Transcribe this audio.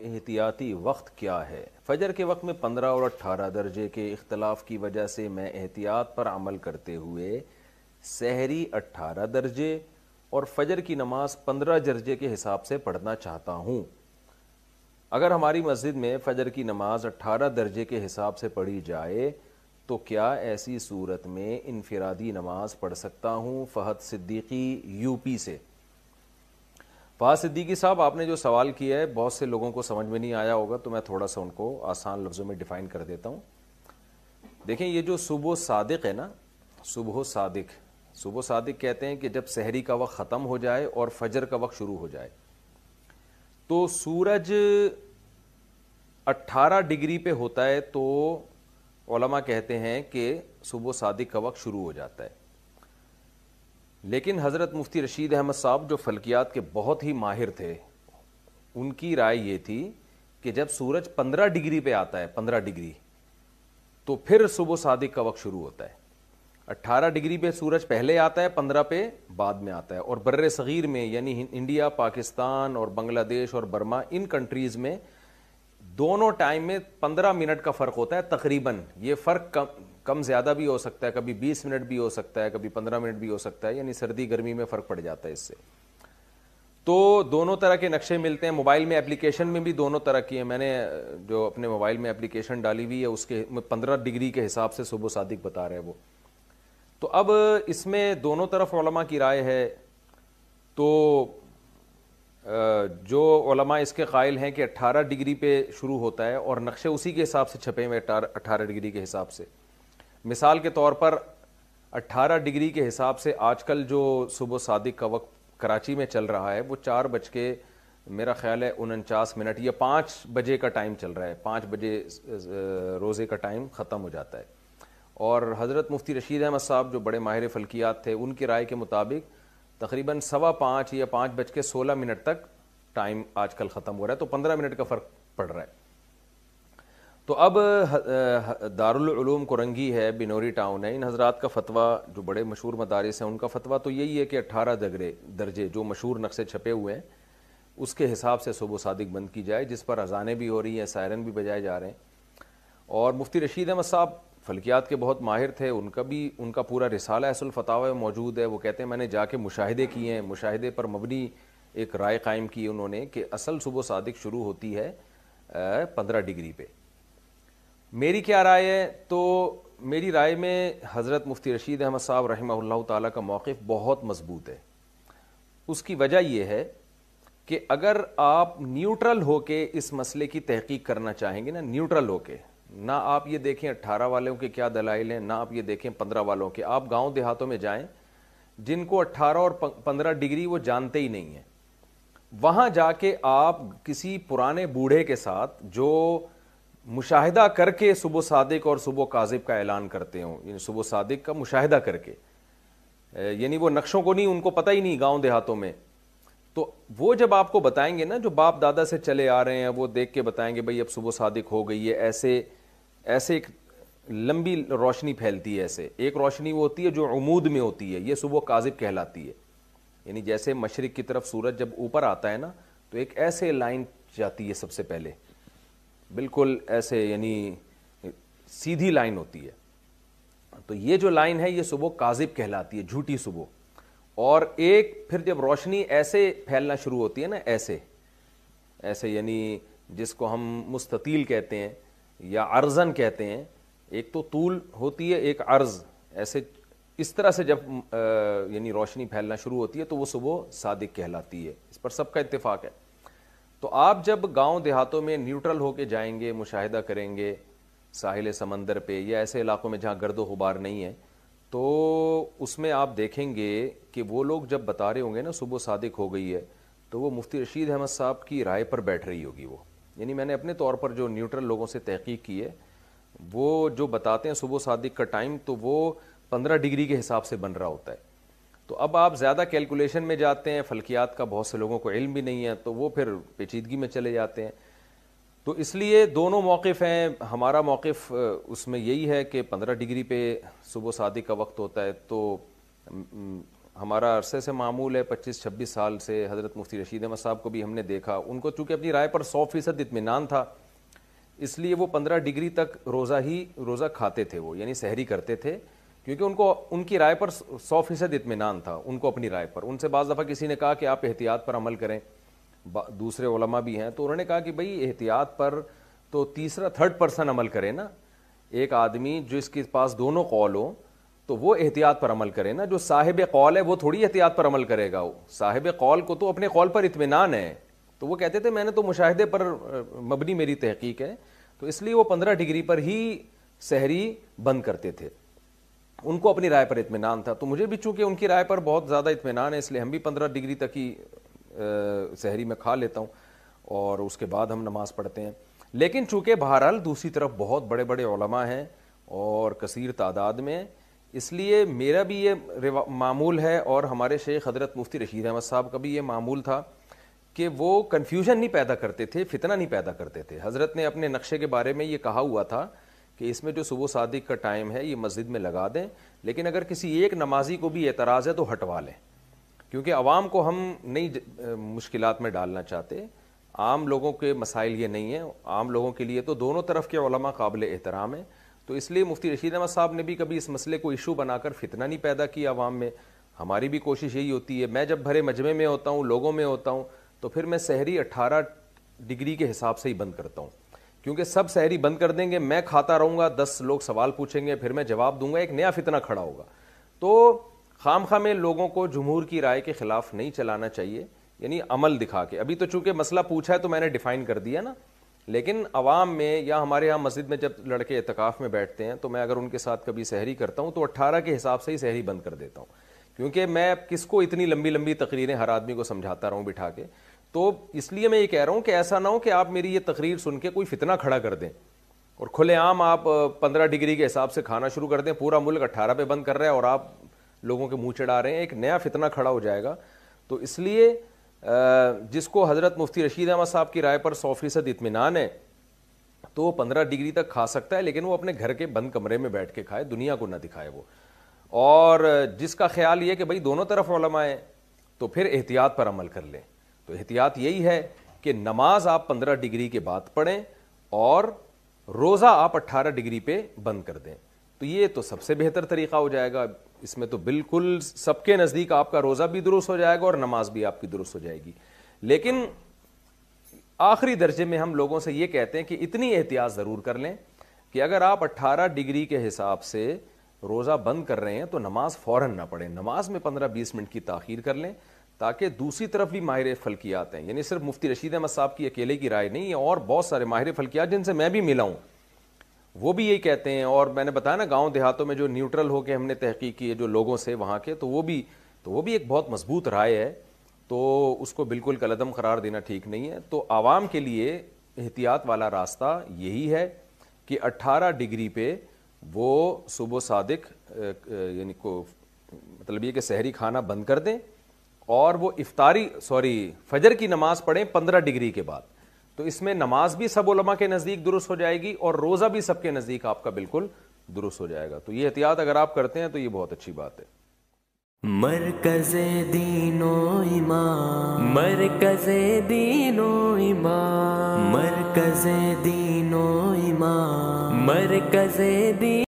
एहतियाती वक्त क्या है फजर के वक्त में पंद्रह और अट्ठारह दर्जे के इख्तलाफ की वजह से मैं एहतियात पर अमल करते हुए सहरी अट्ठारह दर्जे और फजर की नमाज पंद्रह दर्जे के हिसाब से पढ़ना चाहता हूँ अगर हमारी मस्जिद में फजर की नमाज अट्ठारह दर्जे के हिसाब से पढ़ी जाए तो क्या ऐसी सूरत में इनफरादी नमाज पढ़ सकता हूँ फ़हद सिद्दीकी यूपी से फवाद सिद्दीकी साहब आपने जो सवाल किया है बहुत से लोगों को समझ में नहीं आया होगा तो मैं थोड़ा सा उनको आसान लफ्ज़ों में डिफ़ाइन कर देता हूँ देखें ये जो सुबह सादिक है ना सुबह सादिक सुबह सादिक कहते हैं कि जब शहरी का वक्त ख़त्म हो जाए और फजर का वक्त शुरू हो जाए तो सूरज 18 डिग्री पे होता है तो कहते हैं कि सुबह सादिक का वक्त शुरू हो जाता है लेकिन हज़रत मुफ्ती रशीद अहमद साहब जो फलकियात के बहुत ही माहिर थे उनकी राय ये थी कि जब सूरज पंद्रह डिग्री पे आता है पंद्रह डिग्री तो फिर सुबह सादिक का वक्त शुरू होता है अट्ठारह डिग्री पे सूरज पहले आता है पंद्रह पे बाद में आता है और बर्र सग़ीर में यानी इंडिया पाकिस्तान और बांग्लादेश और बर्मा इन कंट्रीज़ में दोनों टाइम में पंद्रह मिनट का फ़र्क होता है तकरीबन ये फ़र्क कम कम ज़्यादा भी हो सकता है कभी बीस मिनट भी हो सकता है कभी पंद्रह मिनट भी हो सकता है यानी सर्दी गर्मी में फ़र्क पड़ जाता है इससे तो दोनों तरह के नक्शे मिलते हैं मोबाइल में एप्लीकेशन में भी दोनों तरह की है मैंने जो अपने मोबाइल में एप्लीकेशन डाली हुई है उसके पंद्रह डिग्री के हिसाब से सुबह सादिक बता रहे हैं वो तो अब इसमें दोनों तरफ की राय है तो जो ओलमा इसके कायल हैं कि 18 डिग्री पे शुरू होता है और नक्शे उसी के हिसाब से छपे हुए अठारह डिग्री के हिसाब से मिसाल के तौर पर 18 डिग्री के हिसाब से आजकल जो सुबह सादिक का वक्त कराची में चल रहा है वो चार बज के मेरा ख्याल है उनचास मिनट या पाँच बजे का टाइम चल रहा है पाँच बजे रोज़े का टाइम ख़त्म हो जाता है और हज़रत मुफ्ती रशीद अहमद साहब जो बड़े माहिर फल्कियात थे उनकी राय के मुताबिक तकरीबन सवा पाँच या पाँच बज के सोलह मिनट तक टाइम आजकल ख़त्म हो रहा है तो पंद्रह मिनट का फ़र्क पड़ रहा है तो अब दारुलूम कुरंगी है बिनोरी टाउन है इन हजरात का फतवा जो बड़े मशहूर मदारस हैं उनका फतवा तो यही है कि अट्ठारह दगरे दर्जे जो मशहूर नक्शे छपे हुए हैं उसके हिसाब से सुबह सादिक बंद की जाए जिस पर अजानें भी हो रही हैं सायरन भी बजाए जा रहे हैं और मुफ्ती रशीद अहमद साहब फलकियात के बहुत माहिर थे उनका भी उनका पूरा रिसाला असलफतावा मौजूद है वो कहते हैं मैंने जाके मुशाहदे किए हैं मुशाहदे पर मबनी एक राय कायम की उन्होंने कि असल सुबह सादिक शुरू होती है पंद्रह डिग्री पे मेरी क्या राय है तो मेरी राय में हज़रत मुफ्ती रशीद अहमद साहब रहमल्ला ताली का मौक़ बहुत मजबूत है उसकी वजह यह है कि अगर आप न्यूट्रल होके इस मसले की तहकीक करना चाहेंगे ना न्यूट्रल होके ना आप ये देखें अट्ठारह वालों के क्या दलाइल हैं ना आप ये देखें पंद्रह वालों के आप गांव देहातों में जाएं जिनको अट्ठारह और पंद्रह डिग्री वो जानते ही नहीं हैं वहाँ जाके आप किसी पुराने बूढ़े के साथ जो मुशाहिदा करके सुबह सादिक और सुबह काजिब का ऐलान करते हो यानी सुबह सादिक का मुशाहिदा करके यानी वो नक्शों को नहीं उनको पता ही नहीं गांव देहातों में तो वो जब आपको बताएंगे ना जो बाप दादा से चले आ रहे हैं वो देख के बताएंगे भाई अब सुबह सादिक हो गई है ऐसे ऐसे एक लंबी रोशनी फैलती है ऐसे एक रोशनी वो होती है जो अमूद में होती है ये सुबह काजिब कहलाती है यानी जैसे मशरक़ की तरफ सूरज जब ऊपर आता है ना तो एक ऐसे लाइन जाती है सबसे पहले बिल्कुल ऐसे यानी सीधी लाइन होती है तो ये जो लाइन है ये सुबह काजिब कहलाती है झूठी सुबह और एक फिर जब रोशनी ऐसे फैलना शुरू होती है ना ऐसे ऐसे यानी जिसको हम मुस्ततील कहते हैं या अर्जन कहते हैं एक तो तूल होती है एक अर्ज ऐसे इस तरह से जब यानी रोशनी फैलना शुरू होती है तो वो सुबह सादिक कहलाती है इस पर सबका इतफ़ाक़ है तो आप जब गांव देहातों में न्यूट्रल होके जाएंगे मुशाहिदा करेंगे साहिल समंदर पे या ऐसे इलाकों में जहाँ गर्द वबार नहीं है तो उसमें आप देखेंगे कि वो लोग जब बता रहे होंगे ना सुबह सादिक हो गई है तो वो मुफ्ती रशीद अहमद साहब की राय पर बैठ रही होगी वो यानी मैंने अपने तौर पर जो न्यूट्रल लोगों से तहकीक की है वो जो बताते हैं सुबह सादिक का टाइम तो वो पंद्रह डिग्री के हिसाब से बन रहा होता है तो अब आप ज़्यादा कैलकुलेशन में जाते हैं फलकियात का बहुत से लोगों को इल्म भी नहीं है तो वो फिर पेचीदगी में चले जाते हैं तो इसलिए दोनों मौक़ हैं हमारा मौक़ उसमें यही है कि पंद्रह डिग्री पे सुबह शादी का वक्त होता है तो हमारा अरसे से मामूल है पच्चीस छब्बीस साल से हज़रत मुफ्ती रशीद अहमद साहब को भी हमने देखा उनको चूँकि अपनी राय पर सौ फीसद इतमान था इसलिए वो पंद्रह डिग्री तक रोज़ा ही रोज़ा खाते थे वो यानी सहरी करते थे क्योंकि उनको उनकी राय पर सौ फीसद इतमान था उनको अपनी राय पर उनसे बज़ दफ़ा किसी ने कहा कि आप एहतियात पर अमल करें दूसरे ओलमा भी हैं तो उन्होंने कहा कि भाई एहतियात पर तो तीसरा थर्ड पर्सन अमल करें ना एक आदमी जिसके पास दोनों कौल हों तो वो एहतियात पर अमल करें ना जो साहिब कौल है वो थोड़ी एहतियात पर अमल करेगा वो साहिब कौल को तो अपने कौल पर इतमान है तो वो कहते थे मैंने तो मुशाहदे पर मबनी मेरी तहकीक है तो इसलिए वो पंद्रह डिग्री पर ही सहरी बंद करते थे उनको अपनी राय पर इतमान था तो मुझे भी चूंकि उनकी राय पर बहुत ज़्यादा इतमान है इसलिए हम भी पंद्रह डिग्री तक ही सहरी में खा लेता हूँ और उसके बाद हम नमाज़ पढ़ते हैं लेकिन चूँकि बहरहाल दूसरी तरफ बहुत बड़े बड़े हैं और कसीर तादाद में इसलिए मेरा भी ये मामूल है और हमारे शेख हजरत मुफ्ती रशीद अहमद साहब का भी ये मामूल था कि वो कन्फ्यूजन नहीं पैदा करते थे फितना नहीं पैदा करते थे हज़रत ने अपने नक्शे के बारे में ये कहा हुआ था कि इसमें जो सुबह सादिक का टाइम है ये मस्जिद में लगा दें लेकिन अगर किसी एक नमाजी को भी एतराज़ है तो हटवा लें क्योंकि आवाम को हम नई मुश्किल में डालना चाहते आम लोगों के मसाइल ये नहीं हैं आम लोगों के लिए तो दोनों तरफ के काबिल एहतराम हैं तो इसलिए मुफ्ती रशीद अहमद साहब ने भी कभी इस मसले को इशू बनाकर फितना नहीं पैदा किया आवाम में हमारी भी कोशिश यही होती है मैं जब भरे मजमे में होता हूँ लोगों में होता हूँ तो फिर मैं शहरी अट्ठारह डिग्री के हिसाब से ही बंद करता हूँ क्योंकि सब शहरी बंद कर देंगे मैं खाता रहूँगा दस लोग सवाल पूछेंगे फिर मैं जवाब दूंगा एक नया फितना खड़ा होगा तो खाम खा में लोगों को जमहूर की राय के ख़िलाफ़ नहीं चलाना चाहिए यानी अमल दिखा के अभी तो चूंकि मसला पूछा है तो मैंने डिफाइन कर दिया ना लेकिन आवाम में या हमारे यहाँ मस्जिद में जब लड़के एतकाफ़ में बैठते हैं तो मैं अगर उनके साथ कभी सहरी करता हूँ तो अट्ठारह के हिसाब से ही सहरी बंद कर देता हूँ क्योंकि मैं किसको इतनी लंबी लंबी तकरीरें हर आदमी को समझाता रहा हूँ बिठा के तो इसलिए मैं ये कह रहा हूँ कि ऐसा ना हो कि आप मेरी ये तकरीर सुन के कोई फितना खड़ा कर दें और खुलेआम आप पंद्रह डिग्री के हिसाब से खाना शुरू कर दें पूरा मुल्क अट्ठारह पे बंद कर रहा है और आप लोगों के मुँह चढ़ा रहे हैं एक नया फितना खड़ा हो जाएगा तो इसलिए जिसको हज़रत मुफ्ती रशीद अहमद साहब की राय पर सौ फीसद इतमान है तो वो पंद्रह डिग्री तक खा सकता है लेकिन वो अपने घर के बंद कमरे में बैठ के खाए दुनिया को ना दिखाए वो और जिसका ख्याल ये कि भाई दोनों तरफ हैं तो फिर एहतियात पर अमल कर लें तो एहतियात यही है कि नमाज आप पंद्रह डिग्री के बाद पढ़ें और रोज़ा आप अट्ठारह डिग्री पर बंद कर दें तो ये तो सबसे बेहतर तरीका हो जाएगा इसमें तो बिल्कुल सबके नज़दीक आपका रोज़ा भी दुरुस्त हो जाएगा और नमाज भी आपकी दुरुस्त हो जाएगी लेकिन आखिरी दर्जे में हम लोगों से ये कहते हैं कि इतनी एहतियात ज़रूर कर लें कि अगर आप 18 डिग्री के हिसाब से रोज़ा बंद कर रहे हैं तो नमाज फ़ौर ना पढ़ें नमाज में 15-20 मिनट की ताखीर कर लें ताकि दूसरी तरफ भी माहिर फलकियात हैं यानी सिर्फ मुफ्ती रशीद अहमद साहब की अकेले की राय नहीं है और बहुत सारे माहिर फलकियात जिनसे मैं भी मिला हूँ वो भी यही कहते हैं और मैंने बताया ना गांव देहातों में जो न्यूट्रल होकर हमने तहकीक की है जो लोगों से वहाँ के तो वो भी तो वो भी एक बहुत मजबूत राय है तो उसको बिल्कुल कलदम करार देना ठीक नहीं है तो आवाम के लिए एहतियात वाला रास्ता यही है कि अट्ठारह डिग्री पे वो सुबह सादक यानी को मतलब ये कि शहरी खाना बंद कर दें और वो इफ्तारी सॉरी फजर की नमाज़ पढ़ें पंद्रह डिग्री के बाद तो इसमें नमाज भी सब उलमा के नज़दीक दुरुस्त हो जाएगी और रोज़ा भी सबके नज़दीक आपका बिल्कुल दुरुस्त हो जाएगा तो ये एहतियात अगर आप करते हैं तो ये बहुत अच्छी बात है मरकज दीनो ईमान मरकज दीनो ईमान मरकज दीनो ईमान मरकज दीन